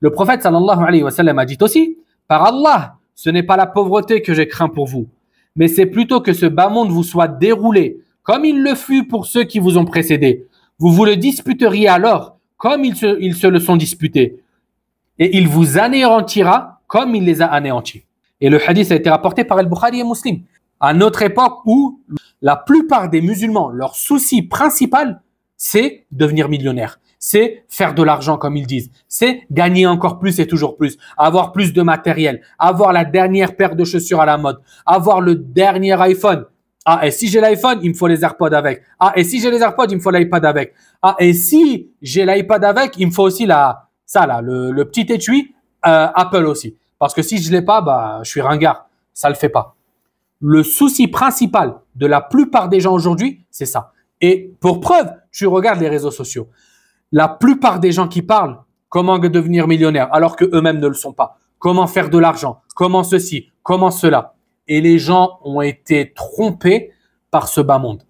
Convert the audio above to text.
Le prophète alayhi wa a dit aussi Par Allah, ce n'est pas la pauvreté que j'ai craint pour vous, mais c'est plutôt que ce bas monde vous soit déroulé, comme il le fut pour ceux qui vous ont précédé. Vous vous le disputeriez alors, comme ils se, le sont disputés. Et il vous anéantira comme il les a anéantis. Et le hadith a été rapporté par Al-Bukhari et Muslim. À notre époque où la plupart des musulmans, leur souci principal, c'est devenir millionnaire c'est faire de l'argent comme ils disent, c'est gagner encore plus et toujours plus, avoir plus de matériel, avoir la dernière paire de chaussures à la mode, avoir le dernier iPhone. Ah, et si j'ai l'iPhone, il me faut les AirPods avec. Ah, et si j'ai les AirPods, il me faut l'iPad avec. Ah, et si j'ai l'iPad avec, il me faut aussi la, ça là, le, petit étui euh, Apple aussi. Parce que si je l'ai pas, bah, je suis ringard. Ça le fait pas. Le souci principal de la plupart des gens aujourd'hui, c'est ça. Et pour preuve, tu regardes les réseaux sociaux la plupart des gens qui parlent comment devenir millionnaire alors que eux-mêmes ne le sont pas, comment faire de l'argent, comment ceci, comment cela. Et les gens ont été trompés par ce bas monde.